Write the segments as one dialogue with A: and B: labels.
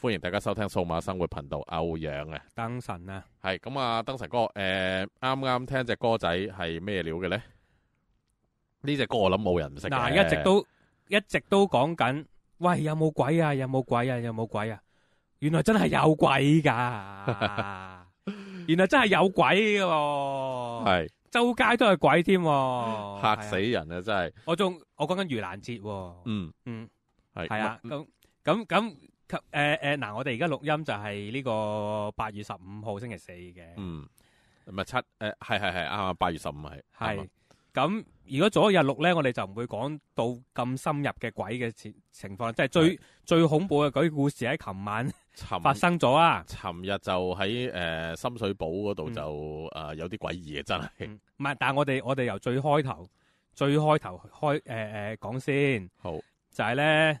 A: 欢迎大家收听数码生活频道，欧阳啊，
B: 灯神啊，
A: 系咁啊，灯神哥，诶，啱啱听只歌仔系咩料嘅咧？呢只歌我谂冇人识，嗱，一直都一直都讲紧，
B: 喂，有冇鬼啊？有冇鬼啊？有冇鬼啊？原来真系有鬼噶，原来真系有鬼噶，系周街都系鬼添，吓死人啊！真系，我仲我讲紧盂兰节，嗯嗯，系系啊，咁咁咁。诶诶，嗱，我哋而家录音就系呢个八月十五号星期四嘅，
A: 嗯，唔系七，诶，系系系，啱，八月十五系，系，
B: 咁如果早一日录咧，我哋就唔会讲到咁深入嘅鬼嘅情情况，即系最最恐怖嘅鬼故事
A: 喺琴晚发生咗啊，寻日就喺诶深水埗嗰度就诶有啲诡异嘅真系，
B: 唔系，但系我哋我哋由最开头最开头开诶诶讲先，好，就系咧。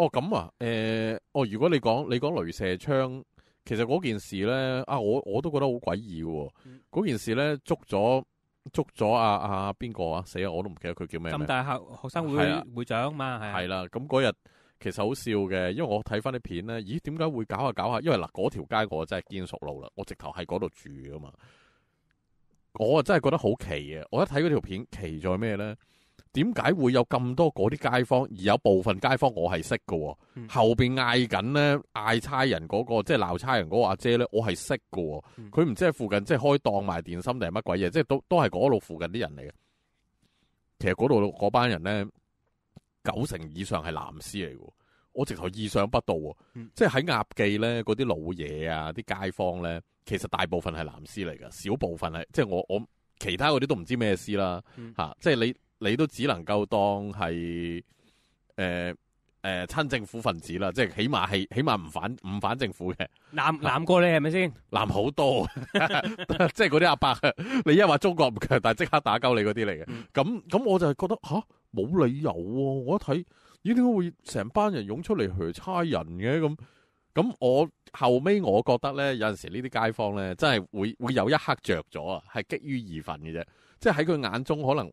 A: 哦咁啊，誒，哦，如果你講你讲雷射槍，其實嗰件事咧，啊，我我都覺得好詭異喎。嗰件事咧，捉咗捉咗啊啊邊個啊？死啊！我都唔記得佢叫咩。咁大学學生會會長嘛，係啊。啦，咁嗰日其實好笑嘅，因為我睇翻啲片咧，咦？點解會搞下搞下？因為嗱，嗰條街我真係堅熟路啦，我直頭喺嗰度住噶嘛。我啊真係覺得好奇啊！我一睇嗰條片，奇在咩咧？点解会有咁多嗰啲街坊？而有部分街坊我系识噶，后边嗌紧咧嗌差人嗰个，即系闹差人嗰阿姐咧，我系识噶。佢唔知喺附近即系开档卖点心定系乜鬼嘢，即系都都系嗰度附近啲人嚟嘅。其实嗰度嗰班人咧，九成以上系男师嚟。我直头意想不到，即系喺鸭记咧嗰啲老嘢啊，啲街坊咧，其实大部分系男师嚟噶，少部分系即系我我其他嗰啲都唔知咩师啦吓。即系你。你都只能够当系诶诶亲政府分子啦，即系起码系起码唔反唔反政府嘅。南难过你系咪先南好多？即系嗰啲阿伯，你一话中国唔强大，即刻打鸠你嗰啲嚟嘅。咁咁，我就系觉得吓冇理由。我一睇咦，点解会成班人涌出嚟去差人嘅？咁咁，我后尾我觉得咧，有阵时呢啲街坊咧，真系会会有一刻着咗啊，系激于而愤嘅啫。即系喺佢眼中可能。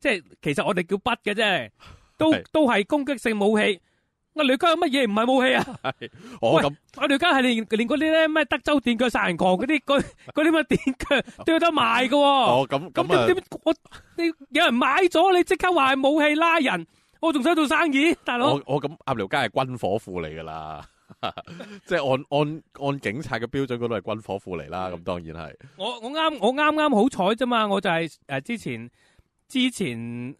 B: 即系其实我哋叫笔嘅啫，都都系攻击性武器。阿廖家有乜嘢唔系武器啊？我咁，阿廖家系连连嗰啲咧咩德州电锯杀人狂嗰啲，嗰 嗰啲咩电锯都有得卖嘅。哦咁，咁点点我你有人买咗你即刻话系武器拉人，我仲想做生意，大佬。我
A: 我咁阿廖家系军火库嚟噶啦，即系按按按警察嘅标准，嗰度系军火库嚟啦。咁当然系。
B: 我我啱我啱啱好彩啫嘛，我就系诶之前。之前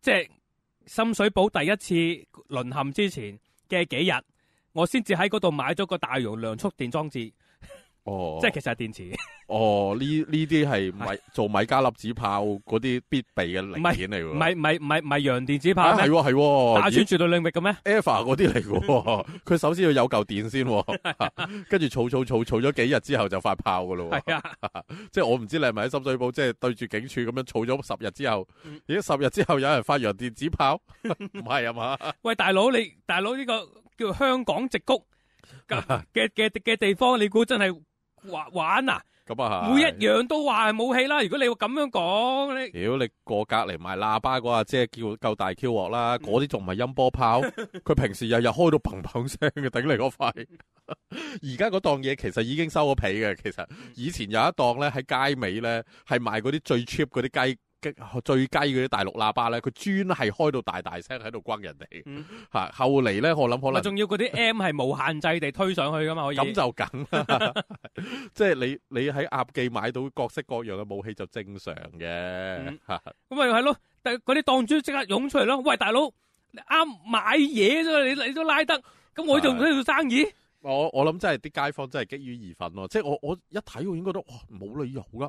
B: 即系深水埗第一次沦陷之前嘅几日，我先至喺嗰度买咗个大容量蓄电装置。
A: 哦，即系其实系电池。哦，呢呢啲系米做米加粒子炮嗰啲必备嘅零件嚟嘅，唔系唔系唔系唔系洋电子炮，系系。打警绝对领域嘅咩 a l a 嗰啲嚟嘅，佢首先要有嚿电先，跟住储储储储咗几日之后就发炮噶咯。系啊，即系我唔知你系咪喺深水埗，即系对住警署咁样储咗十日之后，而家十日之后有人发洋电子炮，唔系啊嘛？喂，大佬你
B: 大佬呢个叫香港直谷嘅嘅嘅地方，你估真系？玩啊！
A: 咁啊，每一样都话系武器啦。如果你会咁样讲，你，屌你过隔篱卖喇叭嗰个，即系叫够大 Q 镬啦。嗰啲仲唔系音波炮？佢平时日日开到砰砰声嘅，顶你个肺！而家嗰档嘢其实已经收咗皮嘅。其实以前有一档咧，喺街尾咧，系卖嗰啲最 cheap 嗰啲鸡。最鸡嗰啲大陆喇叭咧，佢专系开到大大声喺度轟人哋。吓 后嚟咧，我谂可能，仲要嗰啲 M 系无限制地推上去噶嘛，可以。咁就梗，即系你你喺鸭记买到各式各样嘅武器就正常嘅。吓
B: 咁咪系咯，但嗰啲档主即刻涌出嚟咯。喂，大佬，你啱买嘢啫，你你都拉得，咁我仲喺做
A: 生意。我我谂真系啲街坊真系激于而愤咯，即系我我一睇我已经觉得哇冇理由噶。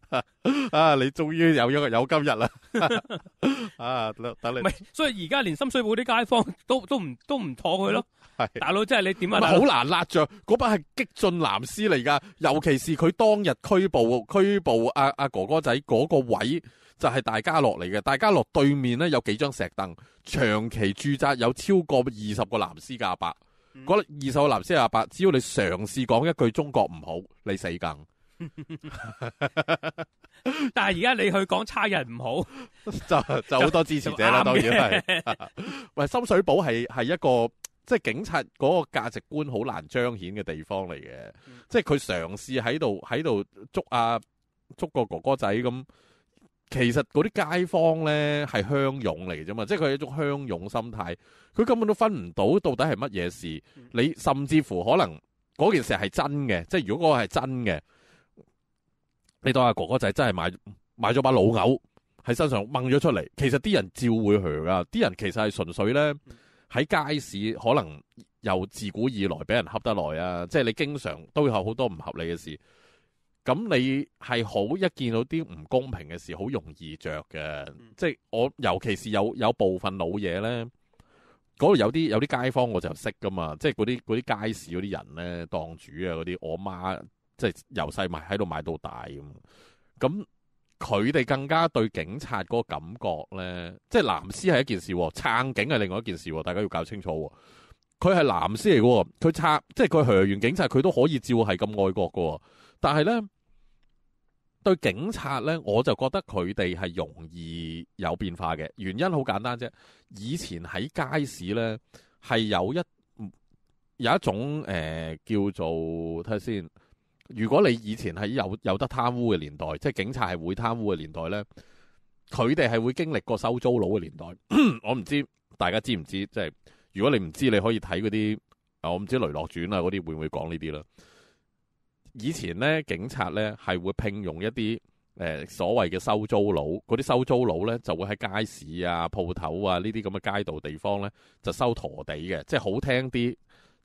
A: 啊！你终于有咗有今日啦！啊，等你。所以而家连深水埗啲街坊 都都唔
B: 都唔妥佢咯。系，大佬，即系你点
A: 啊？好难拉着，嗰班系激进男丝嚟噶，尤其是佢当日拘捕拘捕阿阿哥哥仔嗰个位，就系大家落嚟嘅。大家落对面咧，有几张石凳，长期驻扎有超过二十个男丝嘅阿伯。嗰二十个男丝阿伯，只要你尝试讲一句中国唔好，你死梗。但
B: 系而家你去讲差人唔好，就就好多支持者啦。当然系
A: 喂，深水埗系系一个即系警察嗰个价值观好难彰显嘅地方嚟嘅。即系佢尝试喺度喺度捉啊捉个哥哥仔咁，其实嗰啲街坊咧系乡勇嚟啫嘛。即系佢系一种乡勇心态，佢根本都分唔到到底系乜嘢事。你甚至乎可能嗰件事系真嘅，即系如果嗰个系真嘅。你当阿哥哥仔真系买买咗把老牛喺身上掹咗出嚟，其实啲人照会佢噶。啲人其实系纯粹咧喺街市，可能由自古以来俾人恰得耐啊，即系你经常都有好多唔合理嘅事。咁你系好一见到啲唔公平嘅事，好容易着嘅。即系我尤其是有有部分老嘢咧，嗰度有啲有啲街坊我就识噶嘛，即系嗰啲啲街市嗰啲人咧，档主啊嗰啲，我妈。即系由细买喺度买到大咁，咁佢哋更加对警察嗰个感觉咧，即系蓝丝系一件事，撑警系另外一件事，大家要搞清楚。佢系蓝丝嚟嘅，佢撑即系佢学完警察，佢都可以照系咁爱国嘅。但系咧，对警察咧，我就觉得佢哋系容易有变化嘅。原因好简单啫，以前喺街市咧系有一有一种诶叫做睇下先。如果你以前喺有有得貪污嘅年代，即系警察係會貪污嘅年代咧，佢哋係會經歷过收租佬嘅年代。我唔知大家知唔知，即系如果你唔知，你可以睇嗰啲啊，我唔知《雷洛传》啊嗰啲會唔會講呢啲啦。以前咧，警察咧係會聘用一啲誒所謂嘅收租佬，嗰啲收租佬咧就會喺街市啊、鋪頭啊呢啲咁嘅街道地方咧就收陀地嘅，即系好聽啲。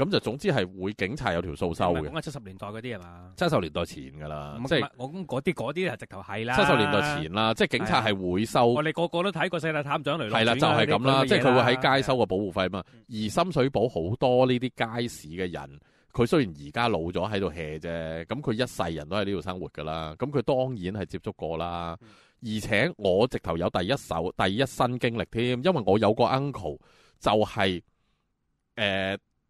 A: 咁就總之係會警察有條數收嘅。
B: 七十年代嗰啲系嘛？
A: 七十年代前噶啦，即係
B: 我講嗰啲嗰啲係直頭係啦。七十年代前啦，即係警察係
A: 会收。我哋個個都睇過《世界探长雷系係啦，就係咁啦，即係佢會喺街收個保護費嘛。而深水埗好多呢啲街市嘅人，佢雖然而家老咗喺度 hea 啫，咁佢一世人都喺呢度生活噶啦。咁佢當然係接觸過啦。而且我直頭有第一手、第一身經歷添，因為我有個 uncle 就係誒。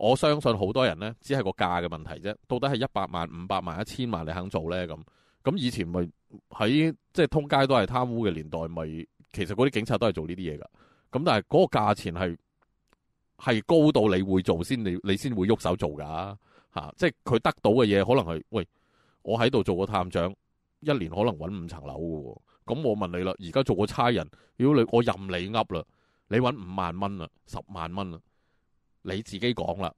A: 我相信好多人咧，只系个价嘅问题啫。到底系一百万、五百万、一千万，你肯做咧？咁咁以前咪喺即系通街都系贪污嘅年代，咪其实嗰啲警察都系做呢啲嘢噶。咁但系嗰个价钱系系高到你会做先，你你先会喐手做噶。吓，即系佢得到嘅嘢，可能系喂，我喺度做个探长，一年可能搵五层楼噶。咁我问你啦，而家做个差人，如果你我任你噏啦，你搵五万蚊啦，十万蚊啦。你自己讲啦，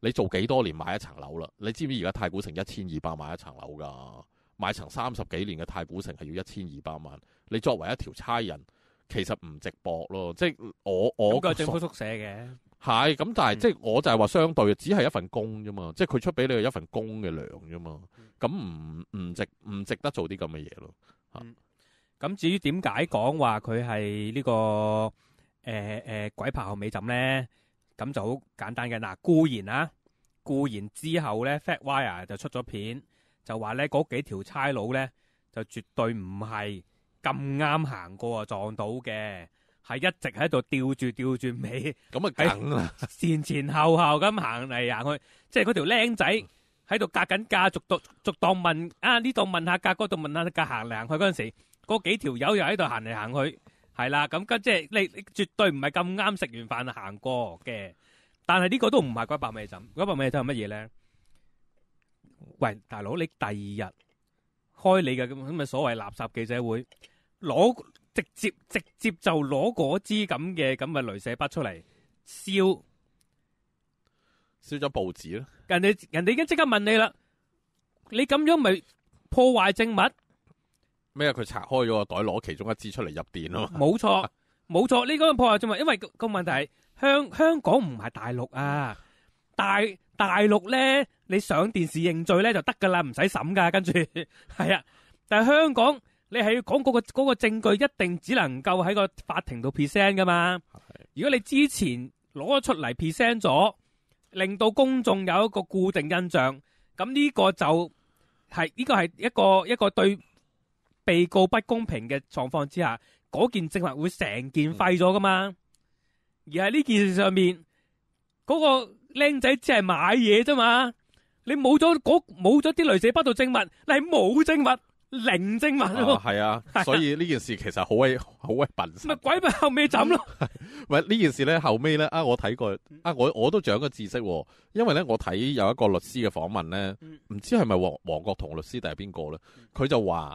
A: 你做几多年买一层楼啦？你知唔知而家太古城一千二百万一层楼噶？买层三十几年嘅太古城系要一千二百万。你作为一条差人，其实唔值博咯。即系我我，唔够政府宿
B: 舍嘅系
A: 咁，但系即系我就系话相对只系一份工啫嘛。即系佢出俾你系一份工嘅粮啫嘛。咁唔唔值唔值得做啲咁嘅嘢咯
B: 吓咁？至于点解讲话佢系呢个诶诶鬼拍后尾枕咧？咁就好簡單嘅嗱，固然啊，固然之後咧，Fat Wire 就出咗片，就話咧嗰幾條差佬咧就絕對唔係咁啱行過撞到嘅，係一直喺度吊住吊住尾，咁啊梗啦，前前後後咁行嚟行去，即係嗰條僆仔喺度隔緊架，逐度逐度問啊呢度問下隔嗰度問下隔行嚟行去嗰陣時，嗰幾條友又喺度行嚟行去。系啦，咁跟即系你，你绝对唔系咁啱食完饭行过嘅。但系呢个都唔系嗰白米浸，嗰白米浸系乜嘢咧？喂，大佬，你第二日开你嘅咁咁嘅所谓垃圾记者会，攞直接直接就攞嗰支咁嘅咁嘅镭射笔出嚟烧
A: 烧咗报纸咯。
B: 人哋人哋已经即刻问你啦，你咁样咪破坏证物？
A: 咩啊？佢拆开咗个袋，攞其
B: 中一支出嚟入电咯。冇错，冇错。呢个破坏证据，因为个问题香香港唔系大陆啊。大大陆咧，你上电视认罪咧就得噶啦，唔使审噶。跟住 系啊，但系香港你系要讲嗰个嗰个证据，一定只能够喺个法庭度 present 噶嘛。如果你之前攞出嚟 present 咗，令到公众有一个固定印象，咁呢个就系呢个系一个一个对。被告不公平嘅状况之下，嗰件证物会成件废咗噶嘛？而系呢件事上面嗰个僆仔只系买嘢啫嘛？你冇咗嗰冇咗啲镭写不到证物，你系冇证物零证物咯。系 啊，所以
A: 呢件事其实好鬼好鬼笨咪鬼，咪后尾斩咯。喂，呢件事咧后尾咧啊，我睇过啊，我我都长个知识，因为咧我睇有一个律师嘅访问咧，唔知系咪黄黄国同律师定系边个咧？佢就话。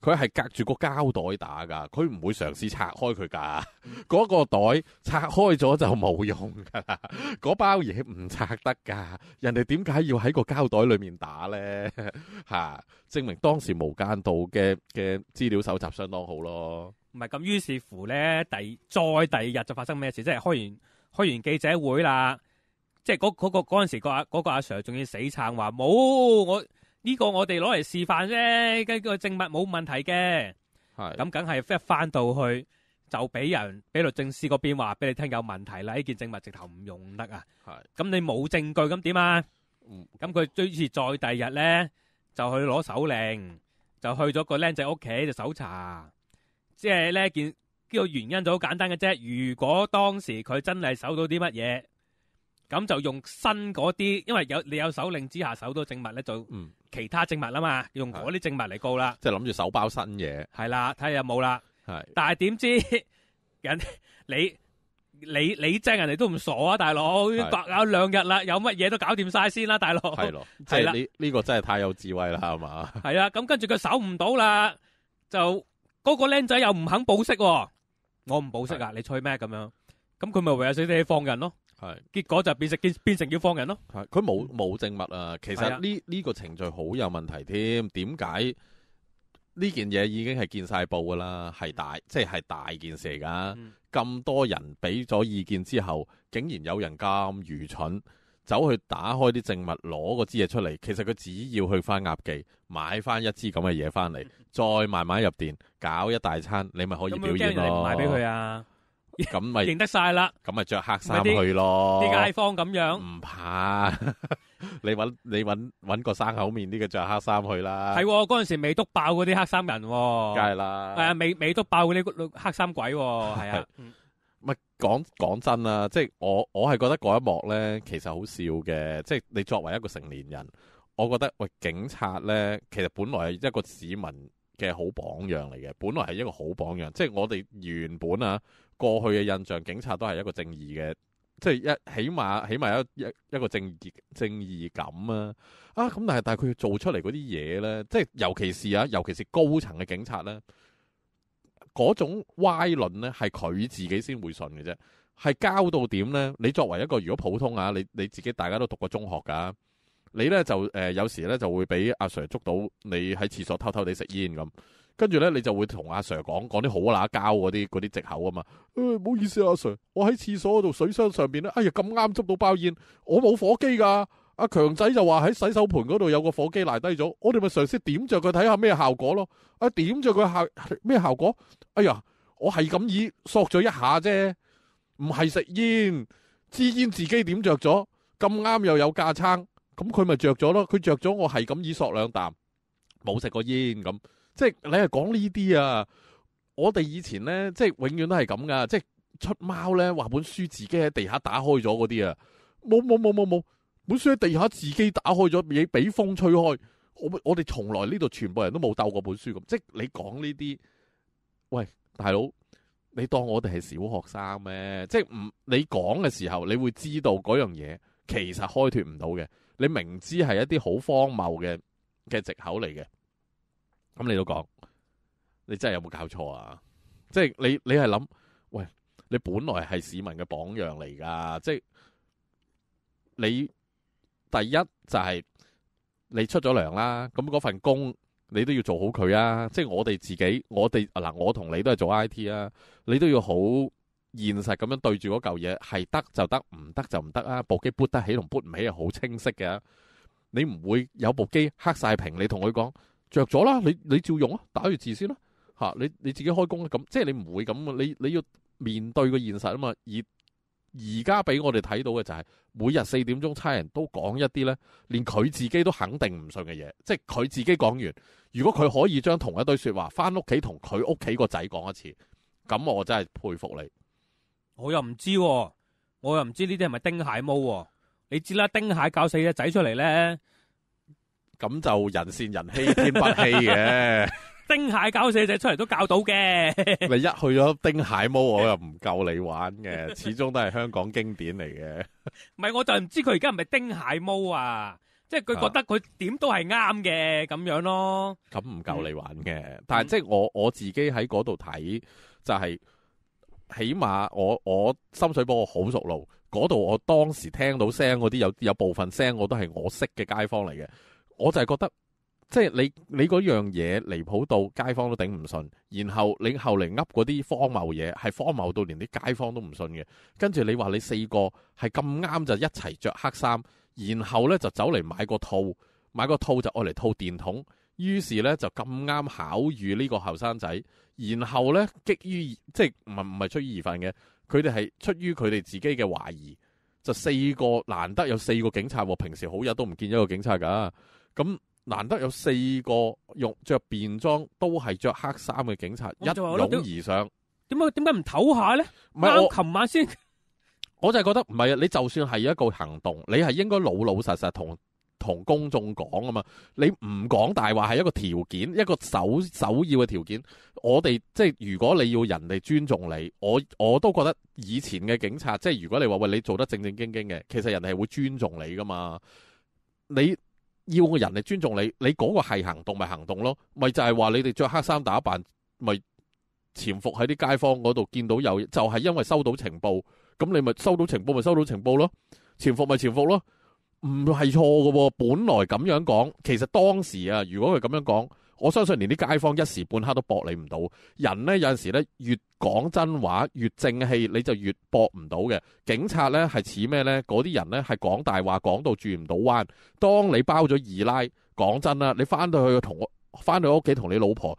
A: 佢系隔住个胶袋打噶，佢唔会尝试拆开佢噶。嗰个袋拆开咗就冇用噶，嗰包嘢唔拆得噶。人哋点解要喺个胶袋里面打咧？吓，证明当时无间道嘅嘅资料搜集相当好咯。
B: 唔系咁，于是乎咧，第再第二日就发生咩事？即系开完开完记者会啦，即系嗰嗰个嗰阵时个阿嗰个阿 Sir 仲要死撑话冇我。呢个我哋攞嚟示范啫，跟个证物冇问题嘅，咁梗系一翻到去就俾人俾律政司嗰边话俾你听有问题啦，呢件证物直头唔用得啊，系咁你冇证据咁点啊？咁佢最迟再第二日咧就去攞手令，就去咗个僆仔屋企就搜查，即系呢件呢个原因就好简单嘅啫，如果当时佢真系搜到啲乜嘢。咁就用新嗰啲，因为有你有手令之下搜到证物咧，就其他证物啊嘛，用嗰啲证物嚟告啦。即系谂住手包新嘢。系啦，睇下有冇啦。系，但系点知 人你你你正人哋都唔傻啊，大佬白咬两日啦，有乜嘢都搞掂晒先啦，大佬。系咯，即系呢
A: 呢个真系太有智慧啦，系嘛。
B: 系啊，咁跟住佢搜唔到啦，就嗰个僆仔又唔肯保释，我唔保释啊，你吹咩咁样？咁佢咪唯有死
A: 死放人咯。系，结果就变成变变成要放人咯。系，佢冇冇证物啊？其实呢呢个程序好有问题添。点解呢件嘢已经系见晒报噶啦？系大，即系系大件事噶。咁多人俾咗意见之后，竟然有人咁愚蠢走去打开啲证物，攞嗰支嘢出嚟。其实佢只要去翻鸭记买翻一支咁嘅嘢翻嚟，再慢慢入电搞一大餐，你咪可以表现咯。卖俾佢啊？咁咪認得晒啦！咁咪着黑衫去咯，啲街坊
B: 咁樣。唔
A: 怕，你搵你揾揾個生口面啲嘅着黑衫去啦。係，
B: 嗰陣時未督爆嗰啲黑衫人，梗係啦。系啊，未未督爆嗰啲黑衫鬼。係啊，
A: 咪講讲真啦，即系我我係覺得嗰一幕咧，其實好笑嘅。即系你作為一個成年人，我覺得喂警察咧，其實本來係一個市民。嘅好榜樣嚟嘅，本來係一個好榜樣，即係我哋原本啊過去嘅印象，警察都係一個正義嘅，即係一起碼起码有一一個正義正义感啊！啊咁，但係但系佢做出嚟嗰啲嘢咧，即係尤其是啊，尤其是高層嘅警察咧，嗰種歪論咧，係佢自己先會信嘅啫，係交到點咧？你作為一個如果普通啊，你你自己大家都讀過中學㗎。你咧就诶，有时咧就会俾阿 Sir 捉到你喺厕所偷偷地食烟咁，跟住咧你就会同阿 Sir 讲讲啲好乸交嗰啲嗰啲藉口啊嘛。诶，唔好意思阿 Sir，我喺厕所嗰度水箱上边咧，哎呀咁啱捉到包烟，我冇火机噶。阿强仔就话喺洗手盆嗰度有个火机濑低咗，我哋咪尝试点着佢睇下咩效果咯。啊，点着佢效咩效果？哎呀，我系咁以索咗一下啫，唔系食烟支烟自己点着咗咁啱又有架撑。咁佢咪着咗咯？佢着咗我系咁以索两啖，冇食过烟咁。即系你系讲呢啲啊？我哋以前咧，即系永远都系咁噶。即系出猫咧，话本书自己喺地下打开咗嗰啲啊，冇冇冇冇冇，本书喺地下自己打开咗，俾俾风吹开。我我哋从来呢度全部人都冇斗过本书咁。即系你讲呢啲，喂大佬，你当我哋系小学生咩？即系唔你讲嘅时候，你会知道嗰样嘢。其实开脱唔到嘅，你明知系一啲好荒谬嘅嘅籍口嚟嘅，咁你都讲，你真系有冇搞错啊？即系你你系谂，喂，你本来系市民嘅榜样嚟噶，即系你第一就系你出咗粮啦，咁嗰份工你都要做好佢啊！即系我哋自己，我哋嗱我同你都系做 I T 啊，你都要好。现实咁样对住嗰嚿嘢，系得就得，唔得就唔得啊！部机 boot 得起同 boot 唔起系好清晰嘅，你唔会有部机黑晒屏。你同佢讲着咗啦，你你照用啊，打住字先啦，吓你你自己开工啦。咁即系你唔会咁啊，你你要面对个现实啊嘛。而而家俾我哋睇到嘅就系每日四点钟差人都讲一啲咧，连佢自己都肯定唔信嘅嘢。即系佢自己讲完，如果佢可以将同一堆说话翻屋企同佢屋企个仔讲一次，咁我真系佩服你。
B: 我又唔知，我又唔知呢啲系咪丁蟹毛？你知啦，丁蟹教死只仔出嚟咧，
A: 咁就人善人欺天不欺嘅。丁蟹教死只出嚟都教到嘅。咪一去咗丁蟹毛，我又唔够你玩嘅。始终都系香港经典嚟嘅。
B: 唔系，我就唔知佢而家系咪丁蟹毛啊？即系佢觉得佢点都系啱嘅咁样咯。
A: 咁唔够你玩嘅，但系即系我我自己喺嗰度睇就系。起码我我心水埗我好熟路，嗰度我当时听到声嗰啲有有部分声我都系我识嘅街坊嚟嘅，我就系觉得即系你你嗰样嘢离谱到街坊都顶唔顺，然后你后嚟噏嗰啲荒谬嘢系荒谬到连啲街坊都唔信嘅，跟住你话你四个系咁啱就一齐着黑衫，然后呢就走嚟买个套，买个套就爱嚟套电筒。於是咧就咁啱巧遇呢個後生仔，然後咧激於即係唔係唔係出疑犯嘅，佢哋係出於佢哋自己嘅懷疑，就四個難得有四個警察喎，平時好日都唔見一個警察㗎，咁難得有四個用着便裝都係着黑衫嘅警察一擁而上，點解點解唔唞下咧？我琴晚先，我就覺得唔係啊！你就算係一個行動，你係應該老老實實同。同公众讲啊嘛，你唔讲大话系一个条件，一个首首要嘅条件。我哋即系如果你要人哋尊重你，我我都觉得以前嘅警察，即系如果你话喂你做得正正经经嘅，其实人哋系会尊重你噶嘛。你要人哋尊重你，你嗰个系行动咪行动咯，咪就系话你哋着黑衫打扮，咪潜伏喺啲街坊嗰度见到有，就系因为收到情报，咁你咪收到情报咪收到情报咯，潜伏咪潜伏咯。唔系错嘅，本来咁样讲，其实当时啊，如果佢咁样讲，我相信连啲街坊一时半刻都驳你唔到。人呢，有阵时呢，越讲真话越正气，你就越驳唔到嘅。警察呢，系似咩呢？嗰啲人呢，系讲大话讲到转唔到弯。当你包咗二奶，讲真啦，你翻到去同我翻到屋企同你老婆。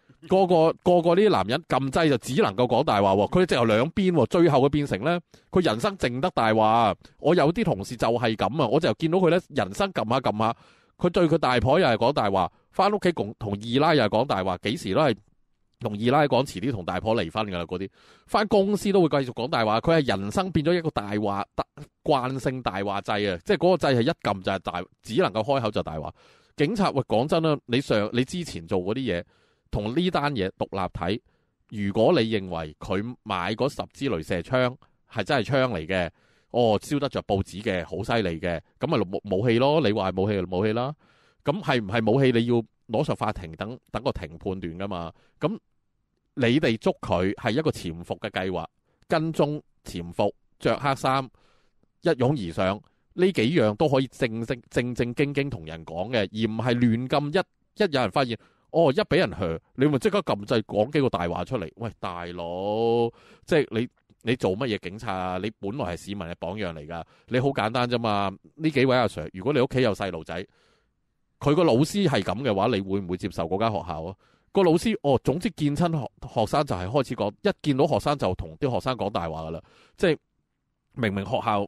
A: 个个个个呢啲男人揿掣就只能够讲大话，佢直头两边，最后佢变成咧，佢人生净得大话。我有啲同事就系咁啊，我就见到佢咧，人生揿下揿下，佢对佢大婆又系讲大话，翻屋企共同二奶又系讲大话，几时都系同二奶讲，迟啲同大婆离婚噶啦嗰啲，翻公司都会继续讲大话，佢系人生变咗一个大话惯性大话掣啊！即系嗰个掣系一揿就系大，只能够开口就大话。警察喂，讲真啦，你上你之前做嗰啲嘢。同呢單嘢獨立睇，如果你認為佢買嗰十支雷射槍係真係槍嚟嘅，哦，烧得着報紙嘅，好犀利嘅，咁咪武武器咯？你話係武器就武器啦。咁係唔係武器？你要攞上法庭等等個庭判斷噶嘛？咁你哋捉佢係一個潛伏嘅計劃，跟蹤潛伏，着黑衫，一湧而上，呢幾樣都可以正正正正經經同人講嘅，而唔係亂咁一一有人發現。哦，一俾人去，你咪即刻揿掣，讲几个大话出嚟。喂，大佬，即系你你做乜嘢警察啊？你本来系市民嘅榜样嚟噶，你好简单啫嘛。呢几位阿 sir，如果你屋企有细路仔，佢个老师系咁嘅话，你会唔会接受嗰间学校啊？个老师哦，总之见亲学学生就系开始讲，一见到学生就同啲学生讲大话噶啦。即系明明学校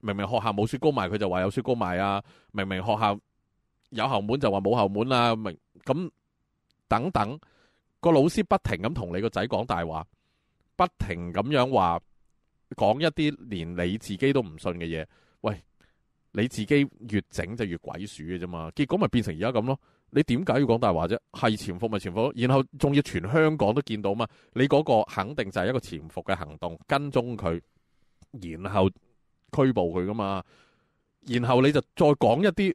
A: 明明学校冇雪糕卖，佢就话有雪糕卖啊。明明学校有后门就话冇后门啊，明咁。等等，个老师不停咁同你个仔讲大话，不停咁样话讲一啲连你自己都唔信嘅嘢。喂，你自己越整就越鬼鼠嘅啫嘛，结果咪变成而家咁咯。你点解要讲大话啫？系潜伏咪潜伏咯，然后仲要全香港都见到嘛？你嗰个肯定就系一个潜伏嘅行动，跟踪佢，然后拘捕佢噶嘛？然后你就再讲一啲。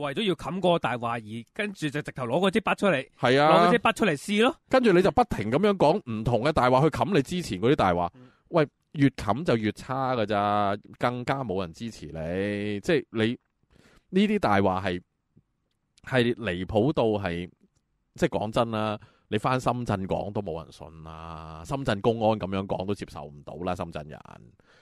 B: 为咗要冚个大话而，跟住就直头攞嗰支笔出嚟，系啊，攞嗰支笔
A: 出嚟试咯。跟住你就不停咁样讲唔同嘅大话去冚你之前嗰啲大话，喂，越冚就越差噶咋，更加冇人支持你。即系你呢啲大话系系离谱到系，即系讲真啦，你翻深圳讲都冇人信啦，深圳公安咁样讲都接受唔到啦，深圳人。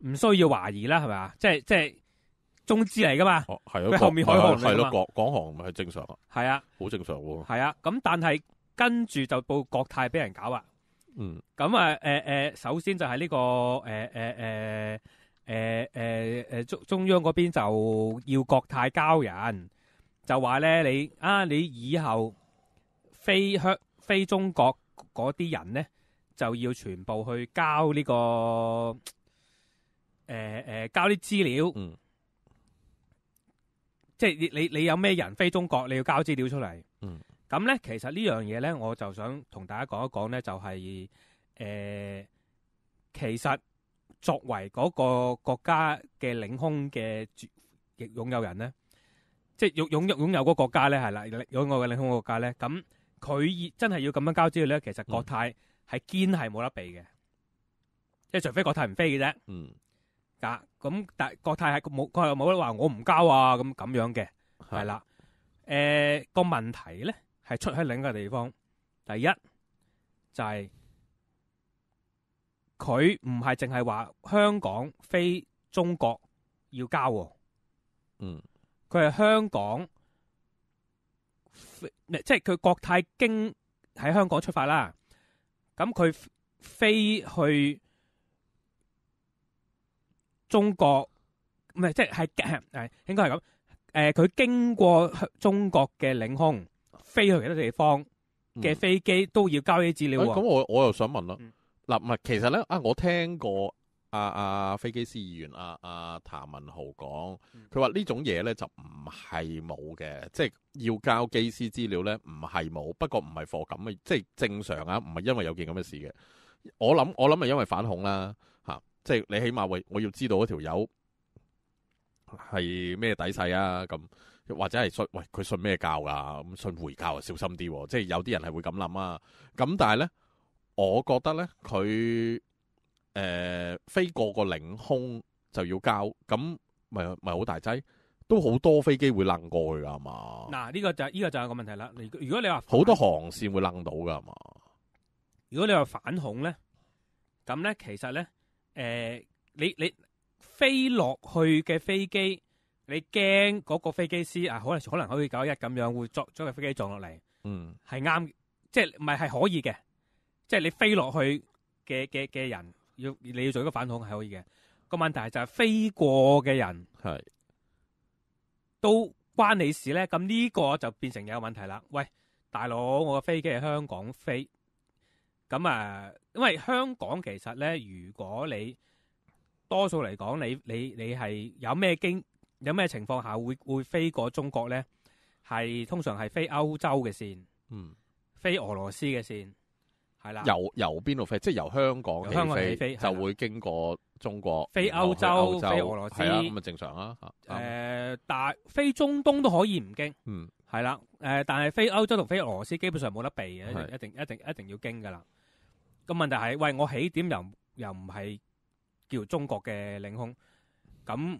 B: 唔需要怀疑啦，系咪啊？即系即系中资嚟噶嘛？系 咯，后面海航系咯，港
A: 港航咪系正常啊？系啊，好正常喎。系啊，咁但系
B: 跟住就报国泰俾人搞啊。嗯，咁啊，诶诶，首先就系呢个诶诶诶诶诶诶中中央嗰边就要国泰交人，就话咧你啊，你以后非香非中国嗰啲人咧就要全部去交呢个。诶诶，交啲资料，嗯，即系你你你有咩人飞中国，你要交资料出嚟。嗯，咁咧，其实呢样嘢咧，我就想同大家讲一讲咧，就系诶，其实作为嗰个国家嘅领空嘅亦拥有人咧，即系拥拥拥拥有嗰个国家咧，系啦，拥有嘅领空国家咧，咁佢真系要咁样交资料咧，其实国泰系坚系冇得避嘅，即系除非国泰唔飞嘅啫。嗯。噶，咁但国泰系冇，佢又冇得话我唔交啊，咁咁样嘅，系啦。诶个问题咧系出喺另一个地方，第一就系佢唔系净系话香港非中国要交，嗯，佢系香港即系佢国泰经喺香港出发啦，咁佢飞去。中国唔系即系系诶，应该系咁诶，佢经过中国
A: 嘅领空飞
B: 去其他地方
A: 嘅飞机都要交啲资料啊！咁我我又想问啦，嗱唔系其实咧啊，我听过阿阿飞机师议员阿阿谭文豪讲，佢话呢种嘢咧就唔系冇嘅，即系要交机师资料咧唔系冇，不过唔系货咁嘅，即系正常啊，唔系因为有件咁嘅事嘅。我谂我谂系因为反恐啦。即系你起码喂，我要知道嗰条友系咩底细啊？咁或者系信喂佢信咩教噶？咁信回教小心啲，即系有啲人系会咁谂啊。咁但系咧，我觉得咧佢诶飞过个领空就要交，咁咪咪好大剂，都好多飞机会楞过去噶嘛。嗱，呢
B: 个就呢个就系个问题啦。如果
A: 你话好多航线会楞到噶嘛？如果你话
B: 反恐咧，咁咧其实咧。诶，你你飞落去嘅飞机，你惊嗰个飞机师啊，可能可能可以九一咁样会作将个飞机撞落嚟，嗯，系啱，即系唔系系可以嘅，即系你飞落去嘅嘅嘅人，要你要做一个反恐系可以嘅，个问题就系飞过嘅人系都关你事咧，咁呢个就变成有问题啦。喂，大佬，我嘅飞机喺香港飞。咁啊，因為香港其實咧，如果你多數嚟講，你你你係有咩經有咩情況下會会飛過中國咧，係通常係飛歐洲嘅線，嗯，飛俄羅斯嘅線，系啦，由
A: 由邊度飛？即系由香港起飛，就會經過中國，飛歐洲、飛俄羅斯，啦，咁啊正常啦。
B: 但大飛中東都可以唔經，嗯，係啦。誒，但系飛歐洲同飛俄羅斯基本上冇得避嘅，一定一定一定要經噶啦。咁问题系，喂，我起点又又唔系叫中国嘅领空，咁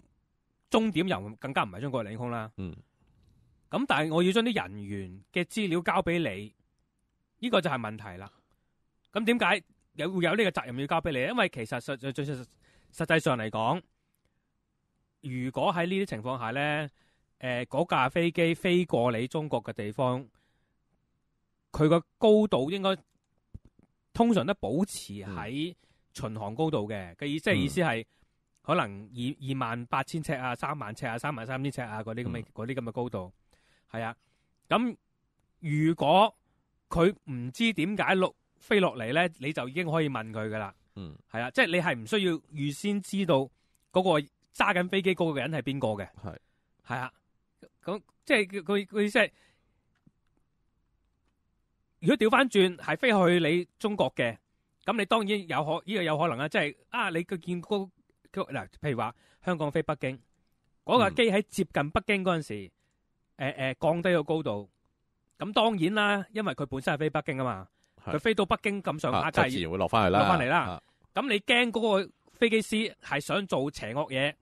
B: 终点又更加唔系中国嘅领空啦。咁但系我要将啲人员嘅资料交俾你，呢个就系问题啦。咁点解有会有呢个责任要交俾你？因为其实实实际上嚟讲，如果喺呢啲情况下咧，诶，嗰架飞机飞过你中国嘅地方，佢个高度应该。通常都保持喺巡航高度嘅，嘅意即系意思系可能二二萬八千尺啊，三萬尺啊，三萬三千尺啊，嗰啲咁嘅嗰啲咁嘅高度，係啊。咁如果佢唔知點解落飛落嚟咧，你就已經可以問佢噶啦。嗯，係啊，即係你係唔需要預先知道嗰個揸緊飛機嗰個人係邊個嘅。係，系啊。咁即係佢佢即係。如果调翻转系飞去你中国嘅，咁你当然有可呢个有可能啊，即系啊，你佢见高嗱，譬如话香港飞北京，嗰架机喺接近北京嗰阵时，诶诶降低个高度，咁当然啦，因为佢本身系飞北京啊嘛，佢飞到北京咁上下，自然会落翻去啦。落翻嚟啦，咁你惊嗰个飞机师系想做邪恶嘢，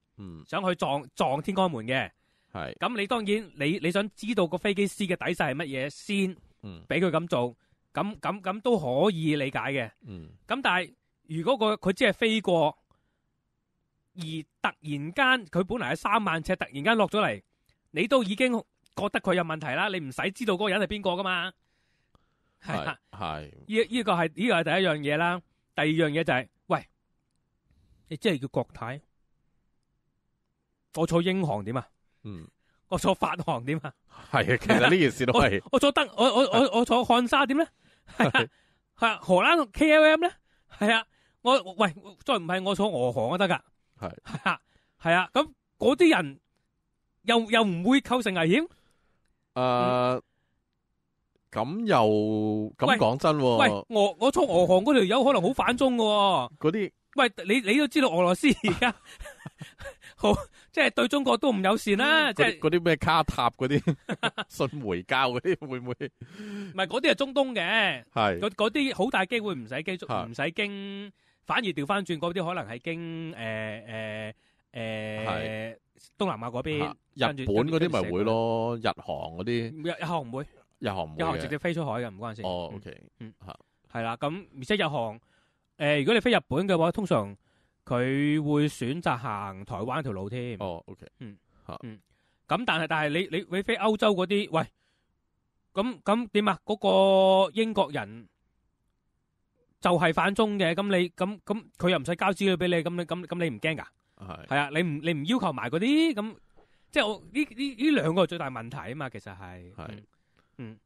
B: 想去撞撞天安门嘅，系，咁你当然你你想知道个飞机师嘅底细系乜嘢先。俾佢咁做，咁咁咁都可以理解嘅。嗯，咁但系如果个佢只系飞过，而突然间佢本嚟喺三万尺，突然间落咗嚟，你都已经觉得佢有问题啦。你唔使知道嗰个人系边个噶嘛。
A: 系系，
B: 依依个系依个系第一样嘢啦。第二样嘢就系，喂，你即系叫国泰，我坐英航点啊？嗯。我坐法航点啊？系啊，其实呢件事都系我坐德我我我我坐汉莎点咧？系啊，荷兰 K L M 咧？系啊，我喂再唔系我坐俄航都得噶。系 系啊，系啊，咁嗰啲人又又唔会构成危险？
A: 诶，咁又咁讲真？喂，
B: 我我坐俄航嗰条友可能好反中噶。嗰啲喂，你你都知道俄罗斯而家 好。即系对中国都唔友善啦，即系嗰啲咩卡塔嗰啲 信回教嗰啲会唔会？唔系嗰啲系中东嘅，系嗰啲好大机会唔使经唔使经，反而调翻转嗰啲可能系经诶诶诶，东南亚嗰边，日本嗰啲咪会
A: 咯，日航嗰啲日日航唔会，日航唔会，日航直接
B: 飞出海嘅唔关事。哦，OK，系系啦，咁而且日航诶，如果你飞日本嘅话，通常。佢會選擇行台灣條路添。哦，OK，嗯，嗯，咁但係但系你你你飛歐洲嗰啲，喂，咁咁點啊？嗰個英國人就係反中嘅，咁你咁咁佢又唔使交資料俾你，咁你咁咁你唔驚㗎？係係啊，你唔你唔要求埋嗰啲，咁即係我呢呢呢兩個最大問題啊嘛，其實係，嗯，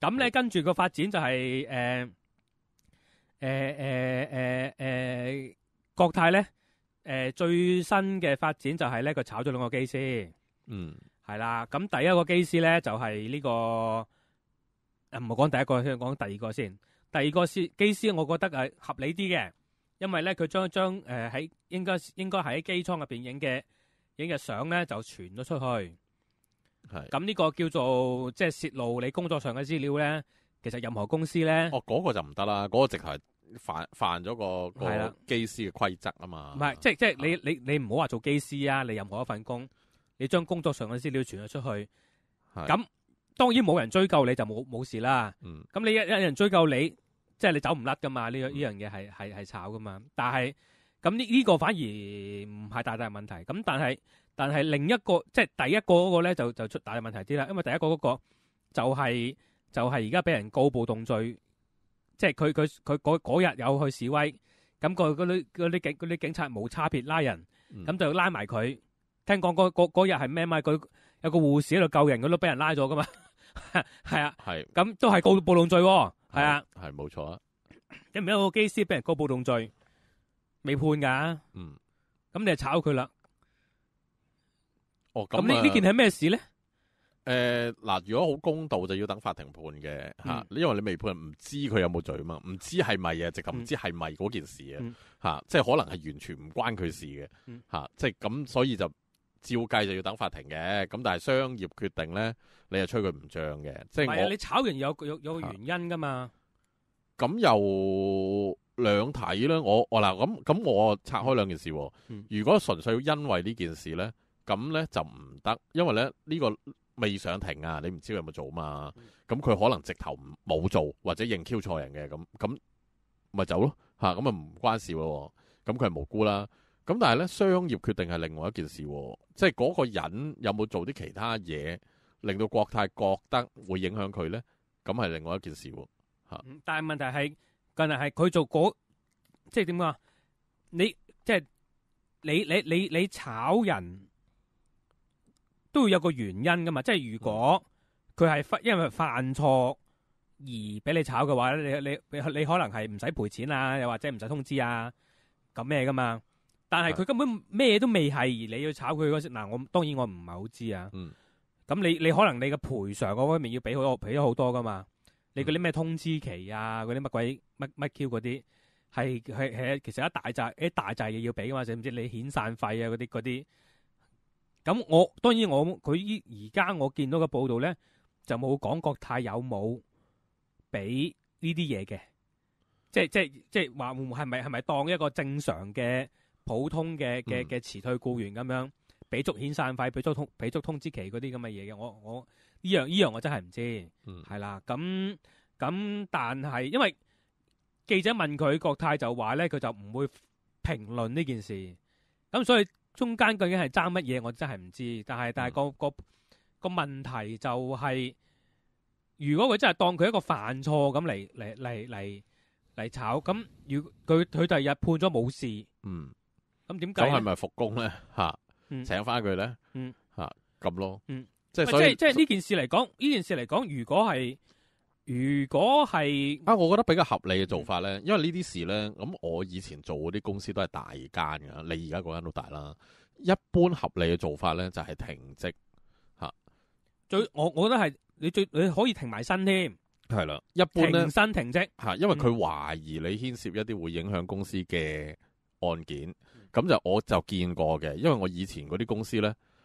B: 咁咧跟住個發展就係誒誒誒誒誒。国泰咧，诶，最新嘅发展就系咧，佢炒咗两个机师，嗯，系啦，咁第一个机师咧就系呢个，唔好讲第一个，先讲第二个先。第二个先机师，我觉得系合理啲嘅，因为咧佢将一张诶喺应该应该喺机舱入边影嘅影嘅相咧就传咗出去，系。咁呢个叫做即
A: 系泄露你工作上嘅资料咧，其实任何公司咧，哦，嗰个就唔得啦，嗰个直系。犯犯咗个个机师嘅规则啊嘛，
B: 唔系即系即系你你你唔好话做机师啊，你任何一份工，你将工作上嘅资料传咗出去，咁当然冇人追究你就冇冇事啦。咁你一有人追究你，即系你走唔甩噶嘛？呢呢样嘢系系系炒噶嘛？但系咁呢呢个反而唔系大大问题。咁但系但系另一个即系第一个嗰个咧就就出大大问题啲啦。因为第一个嗰个就系就系而家俾人告暴动罪。即系佢佢佢嗰日有去示威，咁个嗰啲啲警啲警察冇差别拉人，咁就拉埋佢。听讲嗰日系咩嘛？佢有个护士喺度救人，佢都俾人拉咗噶嘛？系 啊，系咁都系告暴动罪，系啊，系冇错啊。一唔有个机师俾人告暴动罪，未判噶，嗯，咁你就炒佢啦。
A: 哦，咁呢呢件系咩事咧？诶，嗱，如果好公道就要等法庭判嘅吓，因为你未判唔知佢有冇罪嘛，唔知系咪啊，直头唔知系咪嗰件事啊吓，即系可能系完全唔关佢事嘅吓，即系咁，所以就照计就要等法庭嘅。咁但系商业决定咧，你又吹佢唔涨嘅，即系你
B: 炒完有有有原因噶嘛？
A: 咁又两睇咧，我我嗱咁咁，我拆开两件事。如果纯粹因为呢件事咧，咁咧就唔得，因为咧呢个。未上庭啊！你唔知佢有冇做嘛？咁佢可能直头冇做，或者认 Q 错人嘅咁咁，咪走咯吓咁啊唔关事咯。咁佢系无辜啦。咁但系咧商业决定系另外一件事，即系嗰个人有冇做啲其他嘢，令到国泰觉得会影响佢咧？咁系另外一件事吓。但系问题
B: 系，近日系佢做嗰，即系点啊？你即系你你你你炒人？都要有個原因噶嘛，即係如果佢係因為犯錯而俾你炒嘅話咧，你你你可能係唔使賠錢啊，又或者唔使通知啊，咁咩噶嘛？但係佢根本咩都未係你要炒佢嗰時，嗱我當然我唔係好知啊。咁你你可能你嘅賠償嗰方面要俾好多俾咗好多噶嘛，你嗰啲咩通知期啊，嗰啲乜鬼乜乜 Q 嗰啲，係系系，其實一大扎一大扎嘢要俾噶嘛，甚至你遣散費啊嗰啲嗰啲。咁我当然我佢依而家我见到嘅报道咧，就冇讲国泰有冇俾呢啲嘢嘅，即系即系即系话会会唔系咪系咪当一个正常嘅普通嘅嘅嘅辞退雇员咁样俾足遣散费，俾足通俾足通知期嗰啲咁嘅嘢嘅，我我呢样呢样我真系唔知，系啦，咁咁但系因为记者问佢国泰就话咧，佢就唔会评论呢件事，咁所以。中间究竟系争乜嘢？我真系唔知。但系但系个个个问题就系，如果佢真系当佢一个犯错咁嚟嚟嚟嚟嚟炒，咁
A: 如佢佢第日判咗冇事，嗯，咁点？咁系咪复工咧？吓，请翻佢咧？吓咁咯。嗯，即系所以即系即系呢件
B: 事嚟讲，呢件事嚟
A: 讲，如果系。如果系啊，我觉得比较合理嘅做法咧，因为呢啲事咧，咁我以前做嗰啲公司都系大间嘅，你而家嗰间都大啦。一般合理嘅做法咧，就系停职吓。最我我觉得系你最你可以停埋身添。系啦，一般咧停薪停职吓，因为佢怀疑你牵涉一啲会影响公司嘅案件，咁就我就见过嘅，因为我以前嗰啲公司咧。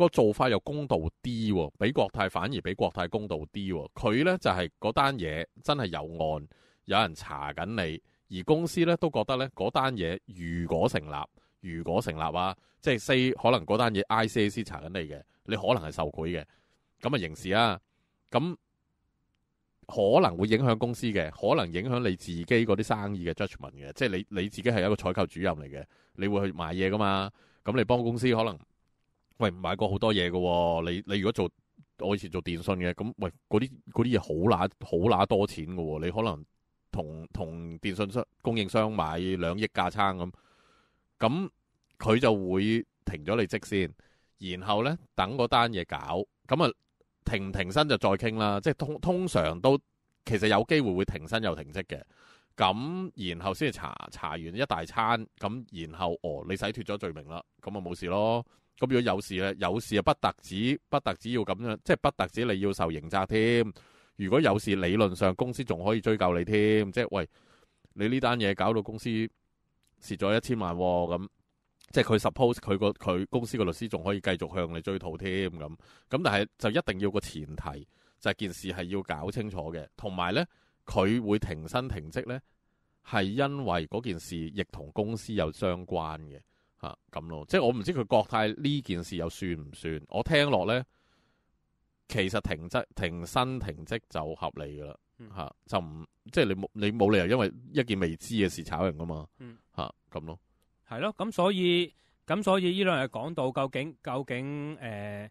A: 个做法又公道啲，比国泰反而比国泰公道啲。佢呢就系嗰单嘢真系有案，有人查紧你，而公司呢都觉得呢嗰单嘢如果成立，如果成立啊，即系四可能嗰单嘢 i c a c 查紧你嘅，你可能系受佢嘅咁啊刑事啊，咁可能会影响公司嘅，可能影响你自己嗰啲生意嘅 j u d g m e n t 嘅，即系你你自己系一个采购主任嚟嘅，你会去买嘢噶嘛，咁你帮公司可能。喂，买过好多嘢嘅。你你如果做我以前做电信嘅咁，喂嗰啲嗰啲嘢好乸好乸多钱嘅。你可能同同电信商供应商买两亿架餐咁，咁佢就会停咗你职先，然后咧等嗰单嘢搞咁啊停唔停薪就再倾啦。即系通通常都其实有机会会停薪又停职嘅。咁然后先系查查完一大餐咁，然后哦你洗脱咗罪名啦，咁啊冇事咯。咁如果有事咧，有事啊，不特止不特止要咁樣，即係不特止你要受刑責添。如果有事，理論上公司仲可以追究你添，即係喂，你呢單嘢搞到公司蝕咗一千萬，咁即係佢 suppose 佢個佢公司個律師仲可以繼續向你追讨添，咁咁，但係就一定要個前提就係件事係要搞清楚嘅，同埋呢，佢會停薪停職呢，係因為嗰件事亦同公司有相關嘅。吓咁咯，即系我唔知佢国泰呢件事又算唔算？我听落咧，其实停职、停薪、停职就合理噶啦，吓就唔即系你冇你冇理由因为一件未知嘅事炒人噶嘛，吓咁咯。
B: 系咯，咁所以咁所以呢两日讲到究竟究竟诶，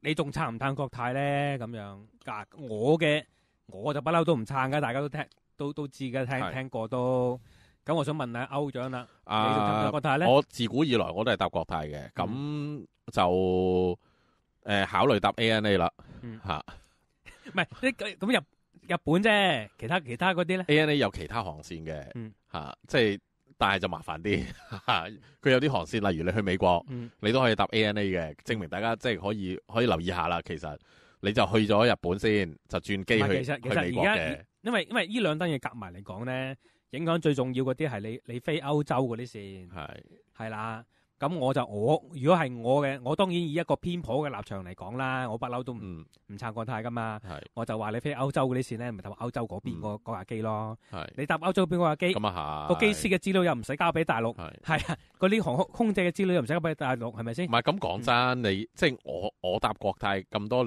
B: 你仲撑唔撑国泰咧？咁样，我嘅我就不嬲都唔撑噶，大家都听都都知噶，听听过都。咁我想问下欧长啦，我
A: 自古以来我都系搭国泰嘅，咁就诶考虑搭 ANA 啦，吓，
B: 唔系，咁日日本啫，其他其他嗰啲咧，ANA 有其他航线嘅，
A: 吓，即系，但系就麻烦啲，佢有啲航线，例如你去美国，你都可以搭 ANA 嘅，证明大家即系可以可以留意下啦。其实你就去咗日本先，就转机去去美国嘅，
B: 因为因为呢两单嘢夹埋嚟讲咧。影響最重要嗰啲係你你飛歐洲嗰啲線，係係啦。咁我就我如果係我嘅，我當然以一個偏頗嘅立場嚟講啦。我不嬲都唔唔撐國泰噶嘛。我就話你飛歐洲嗰啲線咧，咪搭歐洲嗰邊個架機咯。你搭歐洲邊個架機？咁啊個機師嘅資料又唔
A: 使交俾大陸，係啊，個呢行空空姐嘅資料又唔使交俾大陸，係咪先？唔係咁講真，你即係我我搭國泰咁多。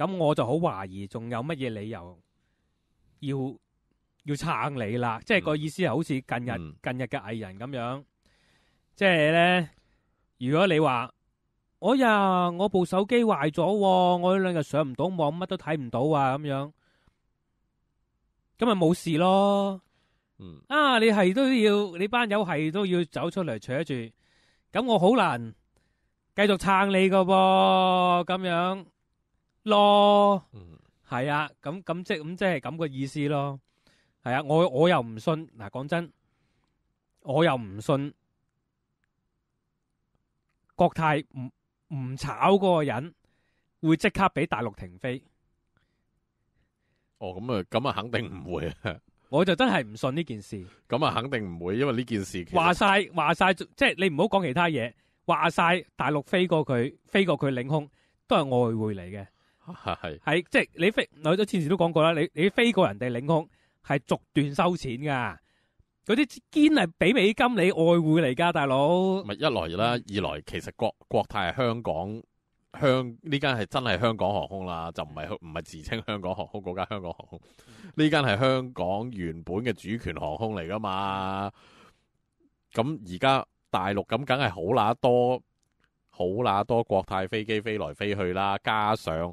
B: 咁我就好怀疑，仲有乜嘢理由要要撑你啦？即系个意思系好似近日近日嘅艺人咁样，即系咧。如果你话我呀，我部手机坏咗，我呢两日上唔到网，乜都睇唔到啊咁样，咁咪冇事咯。啊，你系都要你班友系都要走出嚟扯住，咁我好难继续撑你㗎噃，咁样。咯，系啊，咁咁即咁即系咁个意思咯，系啊，我我又唔信，嗱讲真，我又唔信国泰唔唔炒嗰个人会即刻俾大陆停飞。
A: 哦，咁啊，咁啊，肯定唔会啊！我就真系唔信呢件事。咁啊，肯定唔会，因为呢件事，话晒话
B: 晒，即系你唔好讲其他嘢，话晒大陆飞过佢，飞过佢领空，都系外汇嚟嘅。系系系，即系你飞，我喺之前都讲过啦。你你飞过人哋领空，系逐段收钱噶。嗰啲坚系俾美金你外汇嚟
A: 噶，大佬。咪一来啦，二来其实国国泰系香港香呢间系真系香港航空啦，就唔系唔系自称香港航空嗰间香港航空。呢间系香港原本嘅主权航空嚟噶嘛。咁而家大陆咁梗系好乸多，好乸多国泰飞机飞来飞去啦，加上。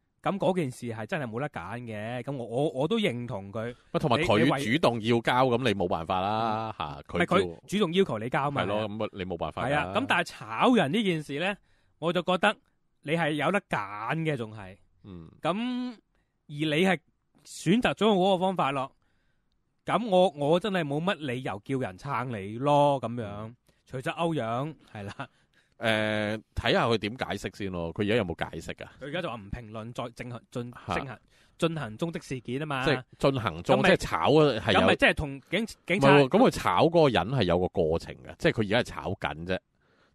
B: 咁嗰件事系真系冇得拣嘅，咁我我我都认同佢。同埋佢主动
A: 要交，咁你冇办法啦吓。佢主动要求你交咪系咯，咁你冇办法。系啊，咁但
B: 系炒人呢件事咧，我就觉得你系有得拣嘅，仲系。嗯。咁而你系选择咗嗰个方法咯，咁我我真系冇乜理由叫人撑你咯，咁样。除咗欧
A: 阳，系啦。诶，睇下佢点解释先咯。佢而家有冇解释啊？
B: 佢而家就话唔评论，再进行进进行进行中的事件啊嘛。即系进行中，即系炒啊，系有。咁咪即系同警警察？咁佢
A: 炒嗰个人系有个过程嘅，即系佢而家系炒紧啫。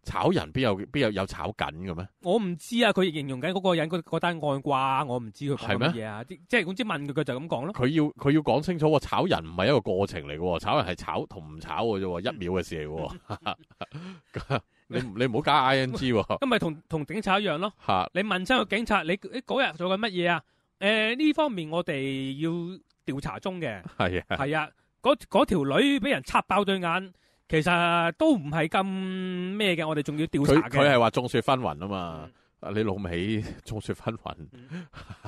A: 炒人边有边有有炒紧嘅咩？
B: 我唔知啊。佢形容紧嗰个人嗰单案啩，我唔知佢讲乜嘢啊。即系总之问佢，佢就咁讲咯。佢
A: 要佢要讲清楚，炒人唔系一个过程嚟嘅，炒人系炒同唔炒嘅啫，一秒嘅事嚟 你你唔好加 ING，咁咪同同警察一样咯。吓，你问亲个警察，你
B: 嗰日做紧乜嘢啊？诶，呢方面我哋要调查中嘅。系啊，系啊，嗰嗰条女俾人插爆对眼，其实都唔系咁咩嘅。我哋仲要调查嘅。佢佢系话
A: 众说纷纭啊嘛。啊！你老尾众说纷纭，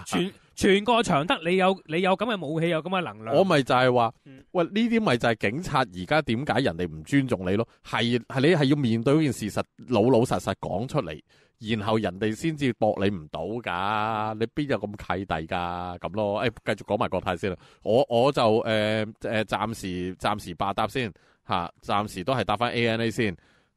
B: 全全个场得你有你有咁嘅武器，有咁嘅能量，
A: 我咪就系话，喂呢啲咪就系警察而家点解人哋唔尊重你咯？系系你系要面对嗰件事实，老老实实讲出嚟，然后人哋先至驳你唔到噶。你边有咁契弟噶咁咯？诶，继续讲埋国泰先啦。我我就诶诶，暂时暂时白答先吓，暂时都系答翻 A N A 先。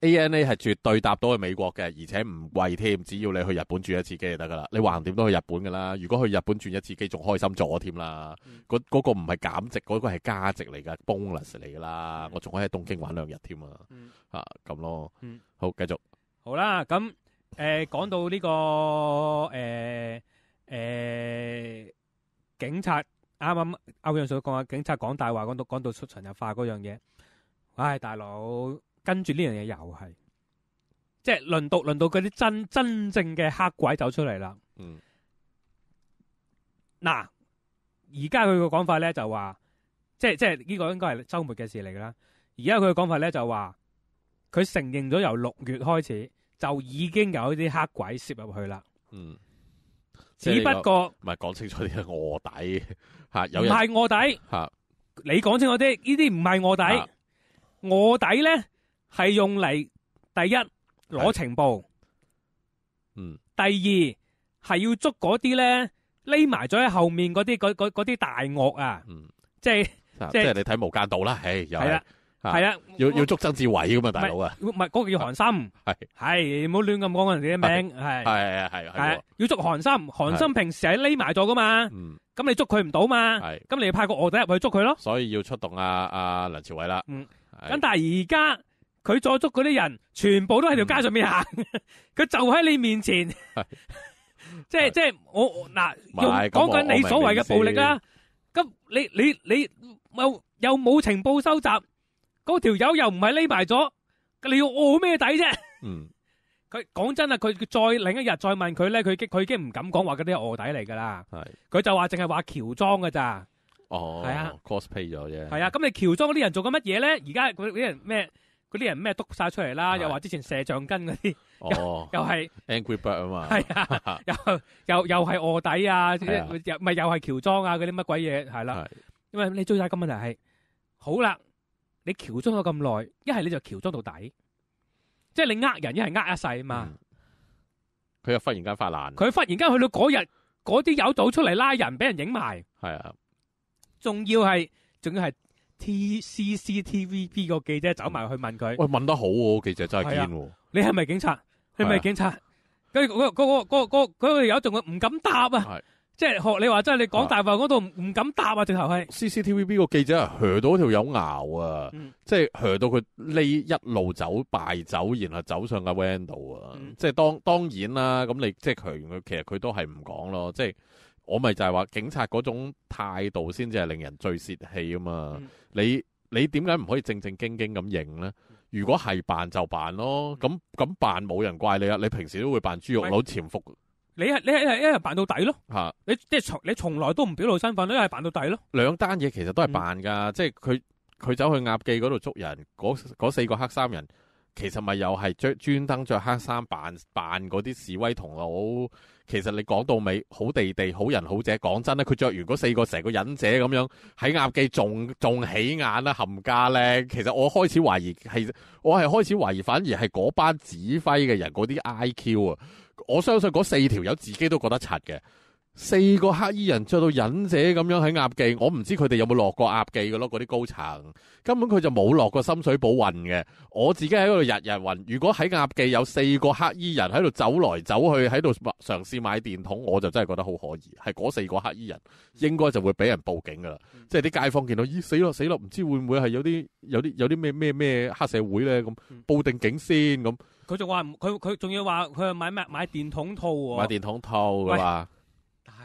A: A N A 系绝对搭到去美国嘅，而且唔贵添，只要你去日本转一次机就得噶啦。你横掂都去日本噶啦，如果去日本转一次机仲开心咗添啦。嗰嗰个唔系减值，嗰个系价值嚟噶 bonus 嚟噶啦。我仲可以喺东京玩两日添啊，吓咁咯。好，继续。
B: 好啦，咁诶，讲到呢个诶诶警察，啱啱欧阳所讲警察讲大话，讲到讲到出神入化嗰样嘢，唉，大佬。跟住呢样嘢又系，即系轮到轮到嗰啲真真正嘅黑鬼走出嚟啦。嗯，嗱，而家佢嘅讲法咧就话，即系即系呢个应该系周末嘅事嚟噶啦。而家佢嘅讲法咧就话，佢承认咗由六月开始就已经有啲黑鬼摄入去啦。
A: 嗯，只不过唔系讲清楚啲卧底吓，有人唔系卧底吓，
B: 你讲清楚啲，呢啲唔系卧底，卧底咧。系用嚟第一攞情报，嗯，第二系要捉嗰啲咧匿埋咗喺后面嗰啲嗰啲大恶啊，嗯，即系即系你睇《无
A: 间道》啦，唉，系啦，系啦，要要捉曾志伟噶嘛，大佬啊，唔
B: 系嗰个叫韩心，系系唔好乱咁讲人哋嘅名，系系系系，要捉韩心，韩心平时日匿埋咗噶嘛，咁你捉佢唔到嘛，咁你派个
A: 卧底入去捉佢咯，所以要出动阿阿梁朝伟啦，嗯，
B: 咁但系而家。佢阻捉嗰啲人，全部都喺条街上面行，佢就喺你面前，即系即系我嗱，讲紧你所谓嘅暴力啦。咁你你你又又冇情报收集，嗰条友又唔系匿埋咗，你要卧咩底啫？嗯，佢讲真啊，佢佢再另一日再问佢咧，佢佢已经唔敢讲话嗰啲卧底嚟噶啦。系，佢就话净系话乔装噶咋。
A: 哦，系啊，cosplay 咗啫。系
B: 啊，咁你乔装嗰啲人做紧乜嘢咧？而家嗰啲人咩？嗰啲人咩督晒出嚟啦，又話之前射橡筋嗰啲，
A: 又系 Angry Bird 啊嘛，系 啊，
B: 又又又係卧底啊，又咪又係喬裝啊，嗰啲乜鬼嘢系啦。因为你最大嘅问题係好啦，你喬裝咗咁耐，一系你就喬裝到底，即系你呃人，一系呃一世啊嘛。
A: 佢又忽然間發爛。
B: 佢忽然間去到嗰日，嗰啲有組出嚟拉人，俾人影埋。系啊，仲要系，仲要係。T.C.C.T.V.B 个记者走埋去问佢，喂问
A: 得好喎，记者真系坚喎。你系
B: 咪警察？你系咪警察？跟住嗰个嗰个嗰个有仲唔敢答啊？
A: 即系学你话，即系你讲大话嗰度唔唔敢答啊！直头系 C.C.T.V.B 个记者啊，到条友咬啊，即系吓到佢呢一路走败走，然后走上个 window 啊，即系当当然啦，咁你即系强佢，其实佢都系唔讲咯，即系。我咪就係話警察嗰種態度先至係令人最泄氣啊嘛！你你點解唔可以正正經經咁認咧？如果係扮就扮咯，咁咁扮冇人怪你啊！你平時都會扮豬肉佬潛伏，你係你係係因扮到底咯吓你即系從你从來都唔表露身份，一係扮到底咯。兩單嘢其實都係扮㗎，即係佢佢走去鴨記嗰度捉人，嗰嗰四個黑衫人。其实咪又系着专登着黑衫扮扮嗰啲示威同佬，其实你讲到尾好地地好人好者，讲真咧，佢着完嗰四个成个忍者咁样喺鸭记仲仲起眼啦，冚家咧。其实我开始怀疑系，我系开始怀疑，反而系嗰班指挥嘅人嗰啲 I Q 啊，我相信嗰四条友自己都觉得柒嘅。四个黑衣人着到忍者咁样喺鸭记，我唔知佢哋有冇落过鸭记嘅咯，嗰啲高层根本佢就冇落过深水埗运嘅。我自己喺嗰度日日运。如果喺鸭记有四个黑衣人喺度走来走去，喺度尝试买电筒，我就真系觉得好可疑。系嗰四个黑衣人应该就会俾人报警噶啦。即系啲街坊见到，咦死咯死咯，唔知会唔会系有啲有啲有啲咩咩咩黑社会咧咁，报定警先咁。
B: 佢仲话佢佢仲要话佢买咩买电筒套喎？买电
A: 筒套噶嘛？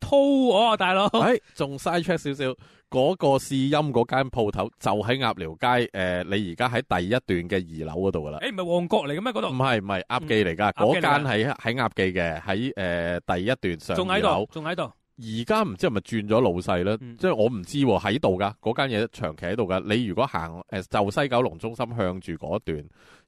A: 偷我大佬，诶，仲嘥 check 少少，嗰个试音嗰间铺头就喺鸭寮街，诶，你而家喺第一段嘅二楼嗰度噶啦，诶，唔系旺角嚟嘅咩嗰度？唔系唔系鸭记嚟噶，嗰间系喺鸭记嘅，喺诶第一段上仲喺度，仲喺度。而家唔知咪转咗老细啦，即系我唔知喺度噶，嗰间嘢长期喺度噶。你如果行诶，就西九龙中心向住嗰段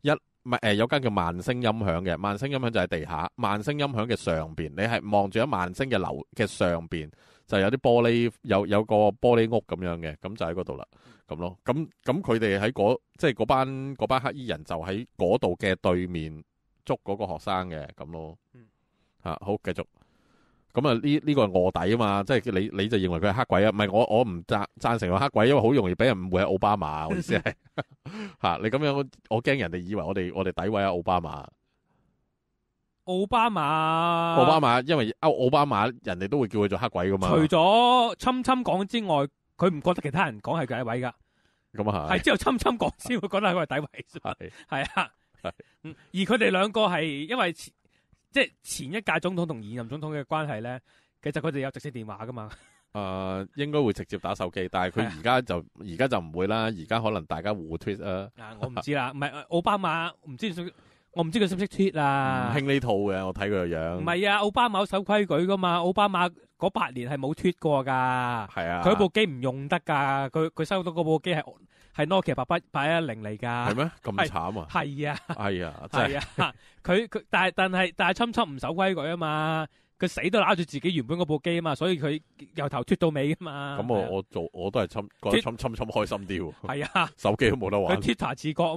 A: 一。唔係有間叫萬聲音響嘅，萬聲音響就喺地下，萬聲音響嘅上边，你係望住喺萬聲嘅樓嘅上边，就有啲玻璃，有有個玻璃屋咁樣嘅，咁就喺嗰度啦，咁咯，咁咁佢哋喺嗰，即系嗰班嗰班黑衣人就喺嗰度嘅對面捉嗰個學生嘅，咁咯，嚇，好，繼續。咁啊，呢呢个系卧底啊嘛，即系你你就认为佢系黑鬼啊？唔系我我唔赞赞成话黑鬼，因为好容易俾人误会系奥巴马，意思系吓 你咁样，我惊人哋以为我哋我哋诋毁啊奥巴马。
B: 奥巴马，奥巴马，
A: 因为欧奥巴马人哋都会叫佢做黑鬼噶嘛。除
B: 咗侵侵讲之外，佢唔觉得其他人讲系第一位噶。
A: 咁啊系，系只有
B: 侵侵讲先会觉得系佢系诋毁。系系啊，而佢哋两个系因为。即系前一届总统同现任总统嘅关系咧，其实佢哋有直接电话噶嘛？
A: 诶，应该会直接打手机，但系佢而家就而家就唔会啦。而家可能大家互 tweet 啊。啊，我唔知啦，唔系
B: 奥巴马唔知我唔知佢识唔识 tweet 啊？唔兴
A: 呢套嘅，我睇佢个样。唔
B: 系啊，奥巴马守规矩噶嘛？奥巴马嗰八年系冇 tweet 过噶。系啊，佢部机唔用得噶，佢佢收到嗰部机系。系 Nokia 八八八一零嚟噶，系
A: 咩？咁惨啊！
B: 系啊！系
A: 啊！系啊！
B: 佢佢但系但系但系侵侵唔守规矩啊嘛！佢死都拿住自己原本嗰部机啊嘛，所以佢由头脱到尾啊嘛！咁我
A: 我做我都系侵得侵侵侵开心啲系啊！手机都冇得玩。佢跌大自觉啊
B: 嘛！